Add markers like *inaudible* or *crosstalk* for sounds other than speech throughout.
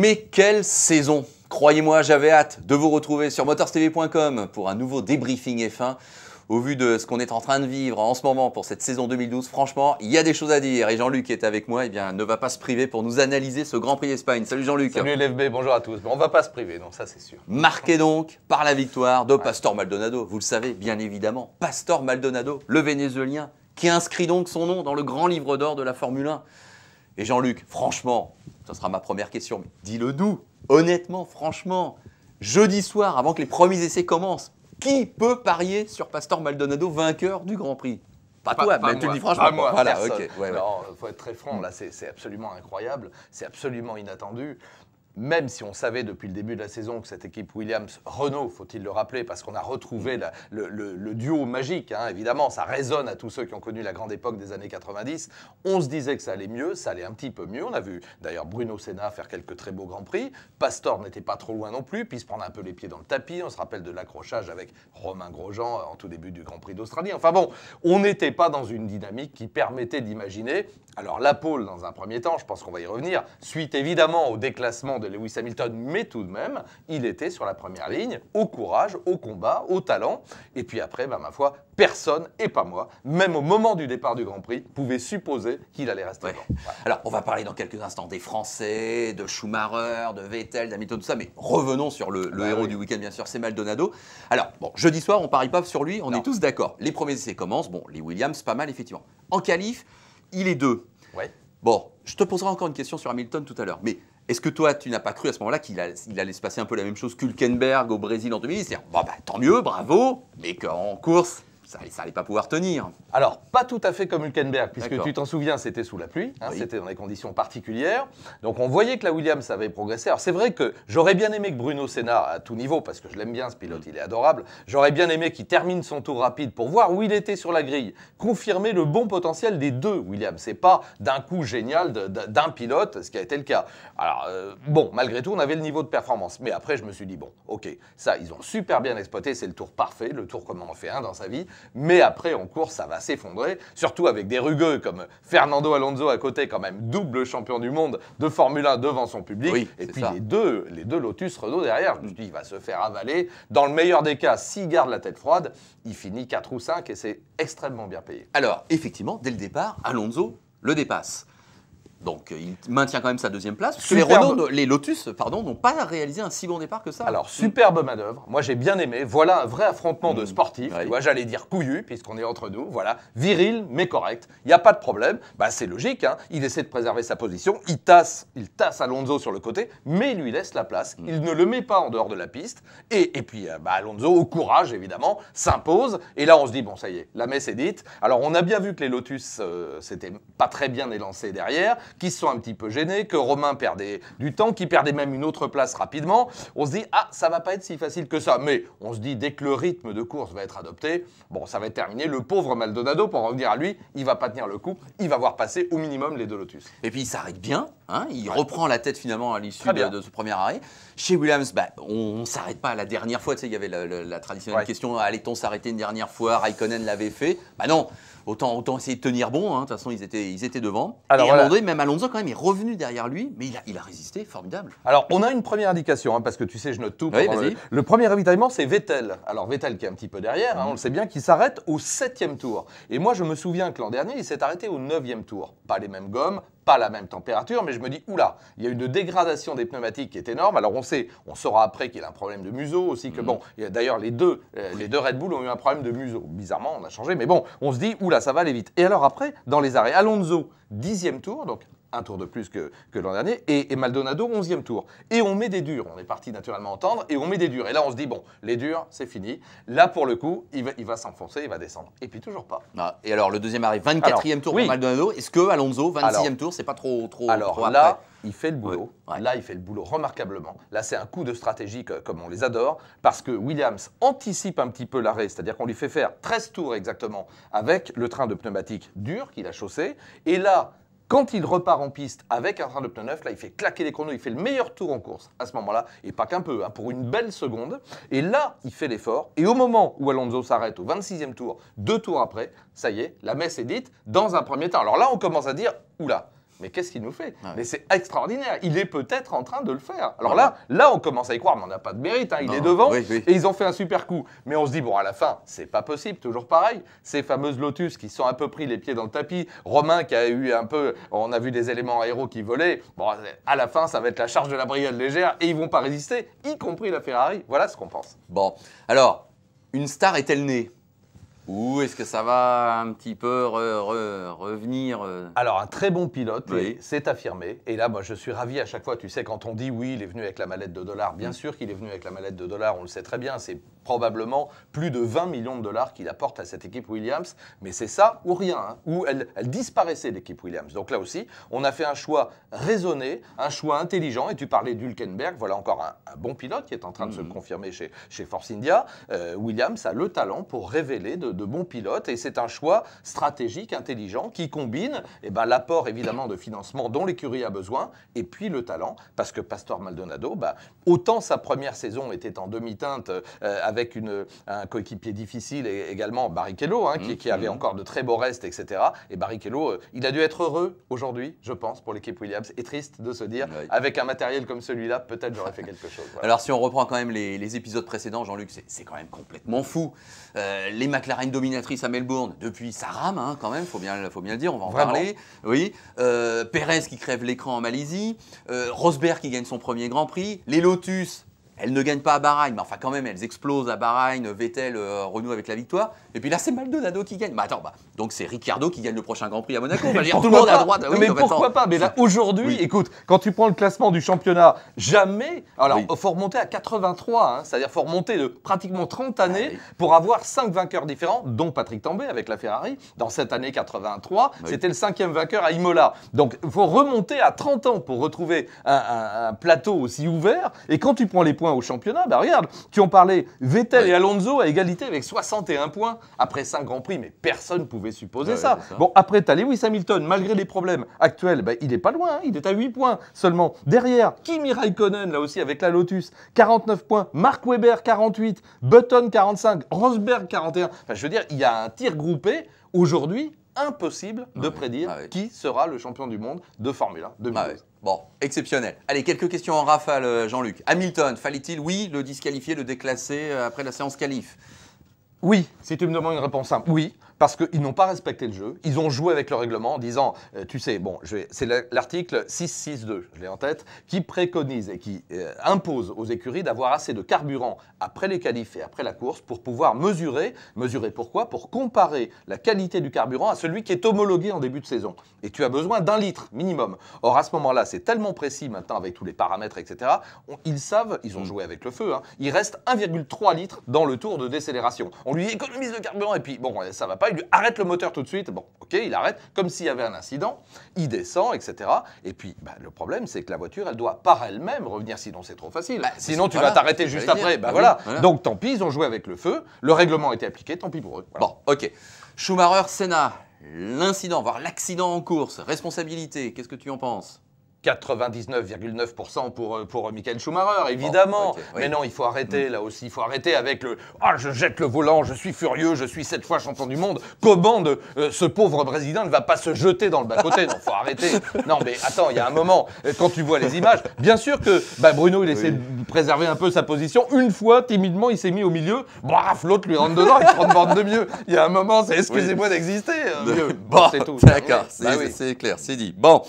Mais quelle saison Croyez-moi, j'avais hâte de vous retrouver sur motorstv.com pour un nouveau débriefing F1. Au vu de ce qu'on est en train de vivre en ce moment pour cette saison 2012, franchement, il y a des choses à dire. Et Jean-Luc qui est avec moi, eh bien, ne va pas se priver pour nous analyser ce Grand Prix d'Espagne. Salut Jean-Luc. Salut LFB, bonjour à tous. on va pas se priver, donc ça c'est sûr. Marqué donc par la victoire de Pastor Maldonado. Vous le savez, bien évidemment. Pastor Maldonado, le Vénézuélien, qui inscrit donc son nom dans le grand livre d'or de la Formule 1. Et Jean-Luc, franchement, ce sera ma première question, mais dis-le doux, honnêtement, franchement, jeudi soir, avant que les premiers essais commencent, qui peut parier sur Pastor Maldonado vainqueur du Grand Prix pas, toi, mais tu le dis franchement. Pas voilà, ok. faut être très franc, là, c'est absolument incroyable, c'est absolument inattendu même si on savait depuis le début de la saison que cette équipe Williams-Renault, faut-il le rappeler, parce qu'on a retrouvé mm. le, duo magique, hein, évidemment, ça résonne à tous ceux qui ont connu la grande époque des années 90, on se disait que ça allait mieux, ça allait un petit peu mieux, on a vu d'ailleurs Bruno Senna faire quelques très beaux Grands Prix, Pastor n'était pas trop loin non plus, puis se prendre un peu les pieds dans le tapis, on se rappelle de l'accrochage avec Romain Grosjean en tout début du Grand Prix d'Australie, enfin bon, on n'était pas dans une dynamique qui permettait d'imaginer, alors la pole dans un premier temps, je pense qu'on va y revenir, suite évidemment au déclassement de Lewis Hamilton, mais tout de même, il était sur la première ligne, au courage, au combat, au talent. Et puis après, ben, ma foi, personne, et pas moi, même au moment du départ du Grand Prix, pouvait supposer qu'il allait rester. Alors, on va parler dans quelques instants des Français, de Schumacher, de Vettel, d'Hamilton, tout ça, mais revenons sur le, bah héros du week-end, bien sûr, c'est Maldonado. Alors, bon, jeudi soir, on parie pas sur lui, on est tous d'accord. Les premiers essais commencent, bon, les Williams, pas mal, effectivement. En qualif, il est deux. Ouais. Bon, je te poserai encore une question sur Hamilton tout à l'heure, mais est-ce que toi, tu n'as pas cru à ce moment-là qu'il allait se passer un peu la même chose qu'Hulkenberg au Brésil en 2010 C'est-à-dire, bah, tant mieux, bravo, mais qu'en course, ça n'allait pas pouvoir tenir. Alors, pas tout à fait comme Hülkenberg, puisque tu t'en souviens, c'était sous la pluie, hein, c'était dans des conditions particulières. Donc, on voyait que la Williams avait progressé. Alors, c'est vrai que j'aurais bien aimé que Bruno Senna, à tout niveau, parce que je l'aime bien ce pilote, il est adorable, j'aurais bien aimé qu'il termine son tour rapide pour voir où il était sur la grille, confirmer le bon potentiel des deux Williams. C'est pas d'un coup génial d'un pilote, ce qui a été le cas. Alors, euh, bon, malgré tout, on avait le niveau de performance. Mais après, je me suis dit, bon, ok, ça, ils ont super bien exploité, c'est le tour parfait, le tour comme on en fait un dans sa vie mais après en course, ça va s'effondrer, surtout avec des rugueux comme Fernando Alonso à côté, quand même double champion du monde de Formule 1 devant son public, et puis les deux, les deux Lotus Renault derrière. Je me dis, il va se faire avaler. Dans le meilleur des cas, s'il garde la tête froide, il finit 4 ou 5 et c'est extrêmement bien payé. Alors, effectivement, dès le départ, Alonso le dépasse. Donc euh, il maintient quand même sa deuxième place. les, Renault, les Lotus pardon, n'ont pas réalisé un si bon départ que ça. Alors superbe manœuvre. Moi j'ai bien aimé. Voilà un vrai affrontement de mm. sportifs. j'allais dire couillu puisqu'on est entre nous. Voilà, viril mais correct. Il n'y a pas de problème. Bah c'est logique. Hein. Il essaie de préserver sa position. Il tasse, il tasse Alonso sur le côté, mais il lui laisse la place. Mm. Il ne le met pas en dehors de la piste. Et, puis euh, bah, Alonso au courage évidemment s'impose. Et là on se dit bon ça y est, la messe est dite. Alors on a bien vu que les Lotus c'était euh, pas très bien élancés derrière qui sont un petit peu gênés, que Romain perdait du temps, qui perdait même une autre place rapidement. On se dit, ah, ça va pas être si facile que ça. Mais on se dit, dès que le rythme de course va être adopté, bon, ça va être terminé. Le pauvre Maldonado, pour revenir à lui, il va pas tenir le coup. Il va voir passer au minimum les deux Lotus. Et puis, il s'arrête bien. Hein. il reprend la tête finalement à l'issue de, ce premier arrêt. Chez Williams, bah, on, ne s'arrête pas à la dernière fois. Tu sais, il y avait la, traditionnelle question allait-on s'arrêter une dernière fois Raikkonen l'avait fait. Bah non, Autant, essayer de tenir bon, hein. de toute façon, ils étaient, devant. Alors, et à même Alonso, quand même, est revenu derrière lui, mais il a, résisté, formidable. Alors, on a une première indication, hein, parce que tu sais, je note tout. le, le, premier ravitaillement, c'est Vettel. Alors, Vettel qui est un petit peu derrière, hein, on le sait bien, qui s'arrête au septième tour. Et moi, je me souviens que l'an dernier, il s'est arrêté au neuvième tour. Pas les mêmes gommes, la même température, mais je me dis, oula, il y a une dégradation des pneumatiques qui est énorme. Alors on sait, on saura après qu'il a un problème de museau aussi, que mhm. bon, d'ailleurs les deux, euh, les deux Red Bull ont eu un problème de museau. Bizarrement, on a changé, mais bon, on se dit, oula, ça va aller vite. Et alors après, dans les arrêts, Alonso, dixième tour, donc un tour de plus que, que l'an dernier, et, Maldonado 11e tour. Et on met des durs, on est parti naturellement entendre, et on met des durs. Et là, on se dit, bon, les durs, c'est fini. Là, pour le coup, il va, il va s'enfoncer, il va descendre. Et puis toujours pas. Ah, et alors, le deuxième arrêt, 24e tour pour Maldonado. Est-ce que Alonso, 26e tour, c'est pas trop trop Alors trop là, il fait le boulot. Là, il fait le boulot remarquablement. Là, c'est un coup de stratégie comme on les adore, parce que Williams anticipe un petit peu l'arrêt, c'est-à-dire qu'on lui fait faire 13 tours exactement avec le train de pneumatique dur qu'il a chaussé. Et là, quand il repart en piste avec un train de pneus neuf, là, il fait claquer les chronos, il fait le meilleur tour en course à ce moment-là, et pas qu'un peu, hein, pour une belle seconde. Et là, il fait l'effort. Et au moment où Alonso s'arrête au 26e tour, deux tours après, ça y est, la messe est dite dans un premier temps. Alors là, on commence à dire, oula, mais qu'est-ce qu'il nous fait ah Mais c'est extraordinaire. Il est peut-être en train de le faire. Alors là, là, on commence à y croire, mais on n'a pas de mérite. Hein. Il est devant et ils ont fait un super coup. Mais on se dit, bon, à la fin, c'est pas possible. Toujours pareil. Ces fameuses Lotus qui sont à peu pris les pieds dans le tapis. Romain qui a eu un peu, on a vu des éléments aéros qui volaient. Bon, à la fin, ça va être la charge de la brigade légère et ils vont pas résister, y compris la Ferrari. Voilà ce qu'on pense. Bon, alors, une star est-elle née ou est-ce que ça va un petit peu revenir euh Alors, un très bon pilote, c'est affirmé. Et là, moi, je suis ravi à chaque fois. Tu sais, quand on dit oui, il est venu avec la mallette de dollars, bien mm. sûr qu'il est venu avec la mallette de dollars, on le sait très bien. C'est probablement plus de 20 millions de dollars qu'il apporte à cette équipe Williams. Mais c'est ça ou rien, hein. ou elle, disparaissait, l'équipe Williams. Donc là aussi, on a fait un choix raisonné, un choix intelligent. Et tu parlais d'Hulkenberg, voilà encore un, bon pilote qui est en train de se mm. confirmer chez, chez Force India. Euh, Williams a le talent pour révéler de de bons pilotes. Et c'est un choix stratégique, intelligent, qui combine eh ben, l'apport évidemment de financement dont l'écurie a besoin, et puis le talent, parce que Pastor Maldonado, bah, autant sa première saison était en demi-teinte euh, avec une, un coéquipier difficile et également Barrichello, hein, qui, mhm. avait encore de très beaux restes, etc. Et Barrichello, euh, il a dû être heureux aujourd'hui, je pense, pour l'équipe Williams, et triste de se dire, avec un matériel comme celui-là, peut-être j'aurais fait quelque chose. Alors si on reprend quand même les, épisodes précédents, Jean-Luc, c'est quand même complètement fou. Euh, les McLaren une dominatrice à Melbourne, depuis sa rame hein, quand même, faut bien, faut bien le dire, on va en parler. Oui. Euh, Pérez qui crève l'écran en Malaisie, euh, Rosberg qui gagne son premier Grand Prix, les Lotus elles ne gagnent pas à Bahreïn, mais enfin quand même, elles explosent à Bahreïn, Vettel euh, renoue avec la victoire. Et puis là, c'est Maldonado qui gagne. Bah attends, donc c'est Ricciardo qui gagne le prochain Grand Prix à Monaco. *laughs* tout le monde à droite. Ah mais pourquoi pas Mais là, aujourd'hui, écoute, quand tu prends le classement du championnat, jamais. Alors, il faut remonter à 83, hein. c'est-à-dire faut remonter de pratiquement 30 ah années pour avoir 5 vainqueurs différents, dont Patrick Tambay avec la Ferrari. Dans cette année 83, c'était le cinquième vainqueur à Imola. Donc, il faut remonter à 30 ans pour retrouver un plateau aussi ouvert. Et quand tu prends les points au championnat. Bah regarde, tu en parlé Vettel et Alonso à égalité avec 61 points après 5 Grands Prix, mais personne ne pouvait supposer ça. Bon, après, tu as Lewis Hamilton, malgré les problèmes actuels, bah, il est pas loin, hein, il est à 8 points seulement. Derrière, Kimi Raikkonen, là aussi avec la Lotus, 49 points, Mark Weber, 48, Button 45, Rosberg 41. Enfin, je veux dire, il y a un tir groupé aujourd'hui impossible de prédire ah qui sera le champion du monde de Formule 1 2012. Ah bon, exceptionnel. Allez, quelques questions en rafale, euh, Jean-Luc. Hamilton, fallait-il, oui, le disqualifier, le déclasser euh, après la séance qualif Oui. Si tu me demandes une réponse simple. Oui parce qu'ils n'ont pas respecté le jeu. Ils ont joué avec le règlement en disant, euh, tu sais, bon, c'est l'article 662, je l'ai en tête, qui préconise et qui euh, impose aux écuries d'avoir assez de carburant après les qualifs et après la course pour pouvoir mesurer, mesurer pourquoi Pour comparer la qualité du carburant à celui qui est homologué en début de saison. Et tu as besoin d'un litre minimum. Or, à ce moment-là, c'est tellement précis maintenant avec tous les paramètres, etc. ils savent, ils ont mm. joué avec le feu, hein, il reste 1,3 litre dans le tour de décélération. On lui économise le carburant et puis, bon, euh, ça va pas il arrête le moteur tout de suite. Bon, ok, il arrête, comme s'il y avait un incident, il descend, etc. Et puis, bah, le problème, c'est que la voiture, elle doit par elle-même revenir, sinon c'est trop facile. Bah, sinon, tu vas t'arrêter juste après. Bah, voilà. Donc, tant pis, ils ont joué avec le feu, le règlement a été appliqué, tant pis pour eux. Bon, ok. Schumacher, Senna, l'incident, voire l'accident en course, responsabilité, qu'est-ce que tu en penses 99,9% pour, pour euh, euh, Michael Schumacher, évidemment. Mais non, il faut arrêter mm. là aussi. Il faut arrêter avec le Ah, je jette le volant, je suis furieux, je suis cette fois champion du monde. Comment euh, ce pauvre président ne va pas se jeter dans le bas-côté Non, faut arrêter. Non, mais attends, il y a un moment, quand tu vois les images, bien sûr que bah, Bruno, il essaie de préserver un peu sa position. Une fois, timidement, il s'est mis au milieu. Braf, l'autre lui rentre dedans, il prend de bande de mieux. Il y a un moment, c'est excusez-moi d'exister. bon, c'est tout. D'accord, ah c'est clair, c'est dit. Bon.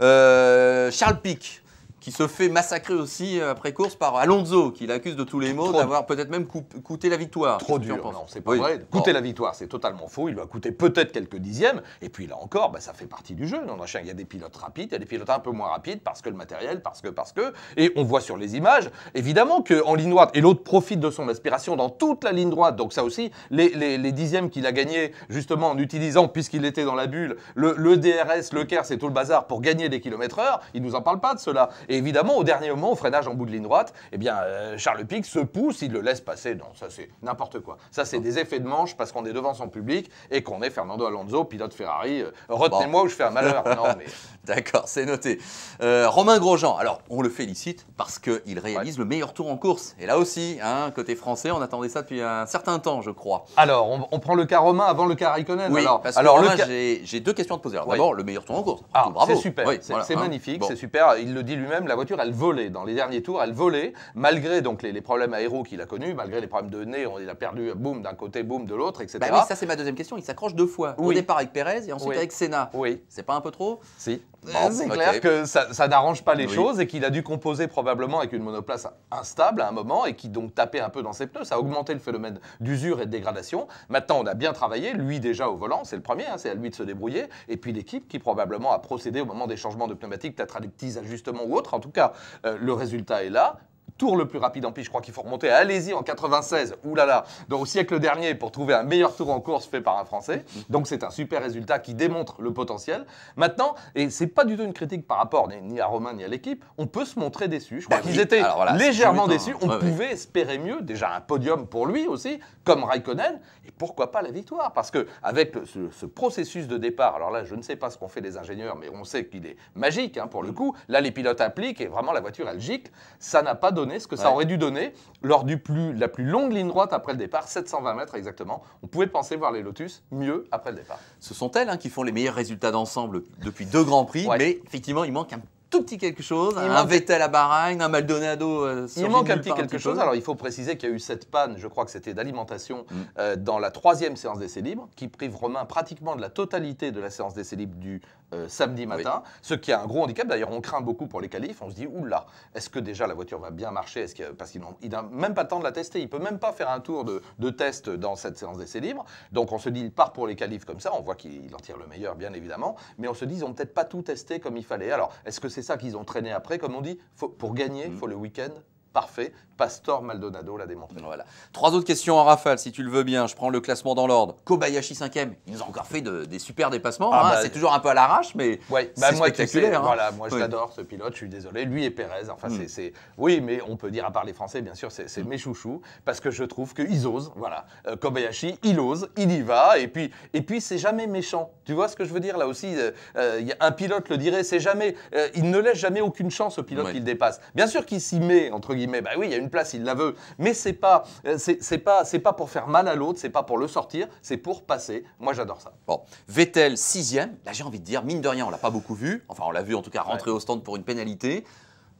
Euh, Charles Pic, se fait massacrer aussi euh, après course par Alonso, qui l'accuse de tous les maux d'avoir peut-être même coûté la victoire. Trop dur, non, c'est pas vrai. Coûter la victoire, c'est totalement faux. Il va coûter peut-être quelques dixièmes. Et puis là encore, bah, ça fait partie du jeu. Il y a des pilotes rapides, il y a des pilotes un peu moins rapides parce que le matériel, parce que, parce que. Et on voit sur les images, évidemment, qu'en ligne droite, et l'autre profite de son aspiration dans toute la ligne droite. Donc ça aussi, les, les, dixièmes qu'il a gagnés, justement, en utilisant, puisqu'il était dans la bulle, le, le DRS, le KERS et tout le bazar pour gagner des kilomètres heure, il nous en parle pas de cela. Et évidemment, au dernier moment, au freinage en bout de ligne droite, eh bien, euh, Charles Pic se pousse, il le laisse passer. Non, ça c'est n'importe quoi. Ça c'est des effets de manche parce qu'on est devant son public et qu'on est Fernando Alonso, pilote Ferrari. Euh, retenez-moi ou je fais un malheur. *laughs* D'accord, c'est noté. Euh, Romain Grosjean, alors on le félicite parce qu'il réalise le meilleur tour en course. Et là aussi, hein, côté français, on attendait ça depuis un certain temps, je crois. Alors, on, prend le cas Romain avant le cas Raikkonen. Oui, alors, j'ai deux questions à te poser. d'abord, le meilleur tour en course. Ah, c'est super, c'est hein. magnifique, c'est super. Il le dit lui-même, la voiture, elle volait. Dans les derniers tours, elle volait, malgré donc les, problèmes aéros qu'il a connus, malgré les problèmes de nez, on, il a perdu boum d'un côté, boum de l'autre, etc. Bah ça c'est ma deuxième question. Il s'accroche deux fois. Au départ avec Pérez et ensuite avec Senna. Oui. C'est pas un peu trop Si. Euh, c'est clair que ça, n'arrange pas les choses et qu'il a dû composer probablement avec une monoplace instable à un moment et qui donc tapait un peu dans ses pneus. Ça a augmenté le phénomène d'usure et de dégradation. Maintenant, on a bien travaillé. Lui déjà au volant, c'est le premier, hein, c'est à lui de se débrouiller. Et puis l'équipe qui probablement a procédé au moment des changements de pneumatiques, peut-être des petits ajustements ou autres. En tout cas, euh, le résultat est là tour le plus rapide en piste. Je crois qu'il faut remonter à y en 96. Oulala, là là, au siècle dernier pour trouver un meilleur tour en course fait par un Français. Donc c'est un super résultat qui démontre le potentiel. Maintenant, et c'est pas du tout une critique par rapport ni à Romain ni à l'équipe, on peut se montrer déçu. Je crois bah qu'ils étaient légèrement hein. déçus. On pouvait espérer mieux. Déjà un podium pour lui aussi, comme Raikkonen. Et pourquoi pas la victoire Parce que avec ce, processus de départ, alors là, je ne sais pas ce qu'ont fait les ingénieurs, mais on sait qu'il est magique hein, pour le mm. coup. Là, les pilotes appliquent et vraiment la voiture elle gicle. Ça n'a pas donné ce que ça aurait dû donner lors du plus, la plus longue ligne droite après le départ, 720 mètres exactement. On pouvait penser voir les Lotus mieux après le départ. Ce sont elles hein, qui font les meilleurs résultats d'ensemble depuis deux grands prix, mais effectivement, il manque un tout petit quelque chose, un Vettel à Bahreïn, un Maldonado. Euh, il manque un petit quelque chose. Alors il faut préciser qu'il y a eu cette panne, je crois que c'était d'alimentation, mm. euh, dans la troisième séance d'essai libre, qui prive Romain pratiquement de la totalité de la séance d'essai libre du euh, samedi matin, ce qui est un gros handicap. D'ailleurs, on craint beaucoup pour les qualifs. On se dit, oula, est-ce que déjà la voiture va bien marcher est-ce Parce qu'il n'a même pas le temps de la tester. Il peut même pas faire un tour de, test dans cette séance d'essai libre. Donc on se dit, il part pour les qualifs comme ça. On voit qu'il en tire le meilleur, bien évidemment. Mais on se dit, ils n'ont peut-être pas tout testé comme il fallait. Alors, est-ce que c'est ça qu'ils ont traîné après Comme on dit, pour gagner, il mm. faut le week-end Parfait. Pastor Maldonado l'a démontré. Voilà. Trois autres questions en rafale, si tu le veux bien. Je prends le classement dans l'ordre. Kobayashi 5 e ils nous encore fait des super dépassements. Ah, ah, bah, c'est toujours un peu à l'arrache, mais ouais, bah, c'est spectaculaire. Hein. Voilà, moi, je ce pilote. Je suis désolé. Lui et Pérez. Enfin, hmm. c'est, Oui, mais on peut dire, à part les Français, bien sûr, c'est, hmm. mes chouchous. Parce que je trouve qu'ils osent. Voilà. Euh, Kobayashi, il ose, il y va. Et puis, et puis c'est jamais méchant. Tu vois ce que je veux dire Là aussi, euh, euh, y a un pilote le dirait, c'est jamais. il ne laisse jamais aucune chance au pilote qu'il dépasse. Bien sûr qu'il s'y met, entre guillemets mais bah oui, il y a une place, il la veut. Mais c'est pas, euh, c'est pas, c'est pas pour faire mal à l'autre, c'est pas pour le sortir, c'est pour passer. Moi, j'adore ça. Bon, Vettel sixième. Là, j'ai envie de dire, mine de rien, on l'a pas beaucoup vu. Enfin, on l'a vu en tout cas rentrer au stand pour une pénalité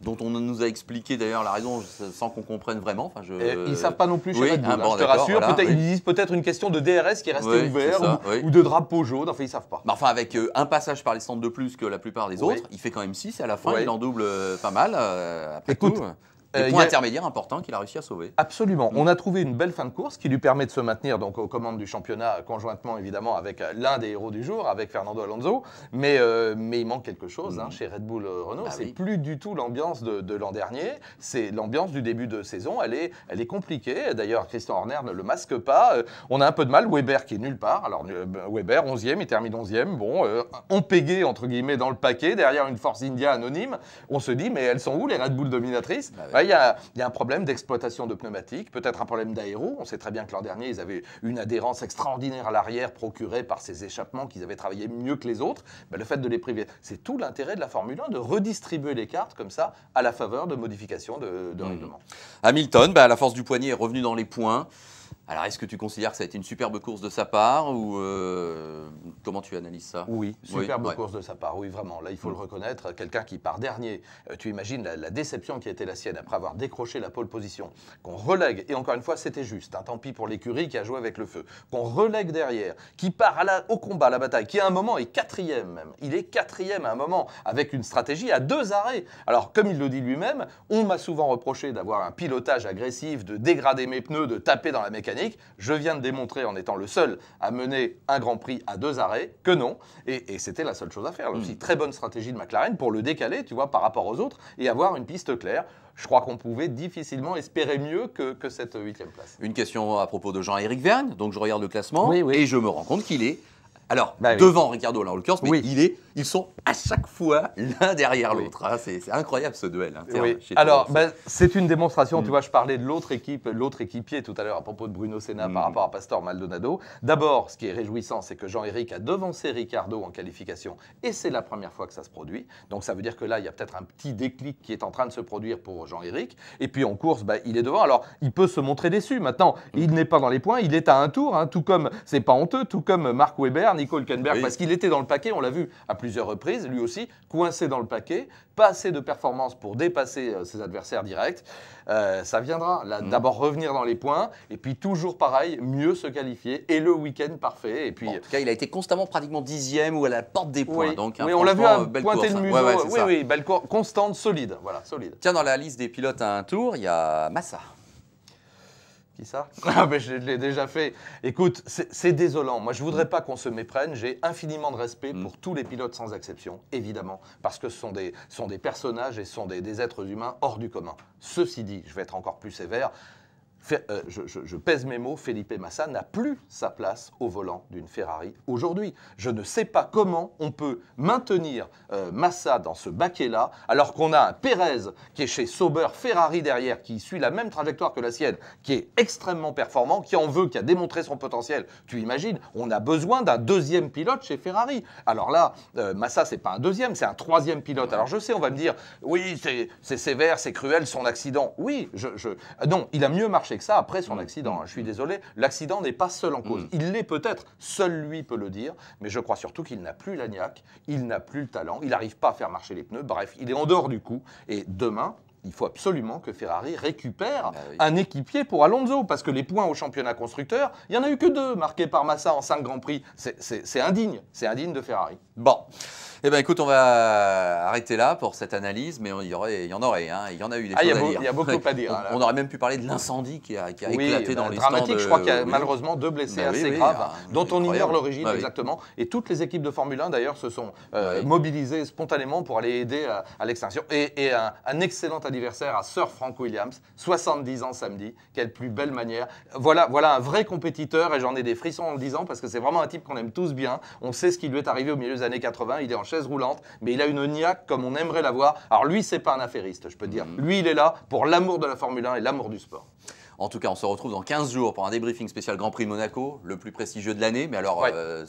dont on nous a expliqué d'ailleurs la raison sans qu'on comprenne vraiment. Enfin, ils ne savent pas non plus oui, ah, hein, je te rassure. Ils disent peut-être une question de DRS qui est restée ouverte ou, de drapeau jaune, enfin ils ne savent pas. Mais enfin avec euh, un passage par les stands de plus que la plupart des autres, il fait quand même 6 à la fin, il en double euh, pas mal. Écoute, un euh, points intermédiaire intermédiaires qu'il a réussi à sauver. Absolument. Mm. On a trouvé une belle fin de course qui lui permet de se maintenir donc aux commandes du championnat conjointement évidemment avec euh, l'un des héros du jour, avec Fernando Alonso. Mais, euh, mais il manque quelque chose hein, mm. chez Red Bull Renault. Ce ah c'est plus du tout l'ambiance de, l'an dernier. C'est l'ambiance du début de saison. Elle est, elle est compliquée. D'ailleurs, Christian Horner ne le masque pas. On a un peu de mal. Weber qui est nulle part. Alors ben, Weber 11e, il termine 11e. Bon, on pégé entre guillemets dans le paquet derrière une Force India anonyme. On se dit mais elles sont où les Red Bull dominatrices bah il y, a, un problème d'exploitation de pneumatiques, peut-être un problème d'aéro. On sait très bien que l'an dernier, ils avaient une adhérence extraordinaire à l'arrière procurée par ces échappements qu'ils avaient travaillé mieux que les autres. le fait de les priver, c'est tout l'intérêt de la Formule 1 de redistribuer les cartes comme ça à la faveur de modifications de, de mmh. règlement. Hamilton, bah, la force du poignet, est revenue dans les points. Alors, est-ce que tu considères que ça a été une superbe course de sa part ou euh, comment tu analyses ça Oui, superbe course de sa part, oui, vraiment. Là, il faut mm. le reconnaître. Quelqu'un qui part dernier, euh, tu imagines la, déception qui a été la sienne après avoir décroché la pole position, qu'on relègue, et encore une fois, c'était juste, Un hein, tant pis pour l'écurie qui a joué avec le feu, qu'on relègue derrière, qui part au combat, à la bataille, qui à un moment est quatrième même. Il est quatrième à un moment avec une stratégie à deux arrêts. Alors, comme il le dit lui-même, on m'a souvent reproché d'avoir un pilotage agressif, de dégrader mes pneus, de taper dans la mécanique. Je viens de démontrer, en étant le seul à mener un Grand Prix à deux arrêts, que non. Et, c'était la seule chose à faire. Mm. très bonne stratégie de McLaren pour le décaler, tu vois, par rapport aux autres et avoir une piste claire je crois qu'on pouvait difficilement espérer mieux que, cette huitième place. Une question à propos de Jean-Éric Vergne, donc je regarde le classement et je me rends compte qu'il est alors, bah devant Ricardo, en l'occurrence, mais il est, ils sont à chaque fois l'un derrière l'autre. Hein. C'est incroyable ce duel. Hein. Alors, bah, c'est une démonstration. Tu mm. vois, je parlais de l'autre équipe, l'autre équipier tout à l'heure à propos de Bruno Senna mm. par rapport à Pastor Maldonado. D'abord, ce qui est réjouissant, c'est que Jean-Éric a devancé Ricardo en qualification et c'est la première fois que ça se produit. Donc, ça veut dire que là, il y a peut-être un petit déclic qui est en train de se produire pour Jean-Éric. Et puis, en course, bah, il est devant. Alors, il peut se montrer déçu. Maintenant, mm. il n'est pas dans les points. Il est à un tour, hein. tout comme, c'est pas honteux, tout comme Marc Weber Nico Hülkenberg, parce qu'il était dans le paquet, on l'a vu à plusieurs reprises, lui aussi, coincé dans le paquet, pas assez de performance pour dépasser euh, ses adversaires directs. Euh, ça viendra. Mm. D'abord revenir dans les points, et puis toujours pareil, mieux se qualifier, et le week-end parfait. Et puis... En tout cas, il a été constamment pratiquement dixième ou à la porte des points. Oui, donc, hein, on l'a vu à pointer constante, solide. Voilà, solide. Tiens, dans la liste des pilotes à un tour, il y a Massa ça *laughs* Ah ben je l'ai déjà fait. Écoute, c'est désolant. Moi, je voudrais pas qu'on se méprenne. J'ai infiniment de respect mm. pour tous les pilotes sans exception, évidemment, parce que ce sont des, sont des personnages et sont des êtres humains hors du commun. Ceci dit, je vais être encore plus sévère. Euh, je, pèse mes mots, Felipe Massa n'a plus sa place au volant d'une Ferrari aujourd'hui. Je ne sais pas comment on peut maintenir euh, Massa dans ce baquet-là, alors qu'on a un Pérez qui est chez Sauber, Ferrari derrière, qui suit la même trajectoire que la sienne, qui est extrêmement performant, qui en veut, qui a démontré son potentiel. Tu imagines, on a besoin d'un deuxième pilote chez Ferrari. Alors là, euh, Massa, c'est pas un deuxième, c'est un troisième pilote. Alors je sais, on va me dire, oui, c'est sévère, c'est cruel, son accident. Oui, je, non, il a mieux marché que ça après son mm. accident. Hein. Je suis mm. désolé, l'accident n'est pas seul en cause. Mm. Il l'est peut-être, seul lui peut le dire, mais je crois surtout qu'il n'a plus l'agnac, il n'a plus le talent, il n'arrive pas à faire marcher les pneus. Bref, il est en dehors du coup. Et demain, il faut absolument que Ferrari récupère ah un équipier pour Alonso, parce que les points au championnat constructeur, il n'y en a eu que deux marqués par Massa en cinq Grands Prix. C'est indigne, c'est indigne de Ferrari. Bon. Eh bien, écoute, on va arrêter là pour cette analyse, mais il y, aurait, il y en aurait, hein. il y en a eu des ah, Il y a beaucoup à dire. *laughs* On, aurait même pu parler de l'incendie qui a, éclaté bah, dans les Dramatique, je crois qu'il y a euh, malheureusement deux blessés bah assez graves, ah, dont on ignore l'origine bah exactement. Et toutes les équipes de Formule 1, d'ailleurs, se sont euh, mobilisées spontanément pour aller aider euh, à, l'extinction. Et, un, excellent anniversaire à Sir Frank Williams, 70 ans samedi. Quelle plus belle manière. Voilà, voilà un vrai compétiteur, et j'en ai des frissons en le disant, parce que c'est vraiment un type qu'on aime tous bien. On sait ce qui lui est arrivé au milieu des 80, il est en chaise roulante, mais il a une niaque comme on aimerait l'avoir. Alors lui, c'est pas un affairiste, je peux dire. Mm-hmm. Lui, il est là pour l'amour de la Formule 1 et l'amour du sport. En tout cas, on se retrouve dans 15 jours pour un débriefing spécial Grand Prix Monaco, le plus prestigieux de l'année. Mais alors, euh,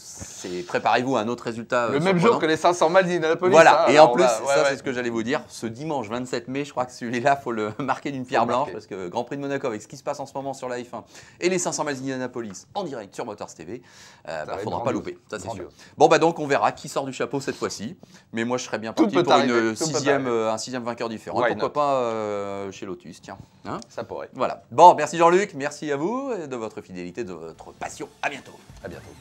préparez-vous à un autre résultat. Euh, le même jour que les 500 Maldives d'Indianapolis. Voilà, hein, et en plus, ça c'est ce que j'allais vous dire, ce dimanche 27 mai, je crois que celui-là, il faut le *laughs* marquer d'une pierre blanche, parce que Grand Prix de Monaco, avec ce qui se passe en ce moment sur la F1 et les 500 Maldives d'Indianapolis en direct sur Motors TV, il ne faudra pas louper, ça c'est sûr. Bon, bah donc on verra qui sort du chapeau cette fois-ci. Mais moi, je serais bien parti pour euh, un sixième vainqueur différent. Pourquoi pas chez Lotus, tiens. Hein. ça pourrait. Voilà. Bon, Merci Jean-Luc, merci à vous et de votre fidélité, de votre passion. À bientôt. À bientôt.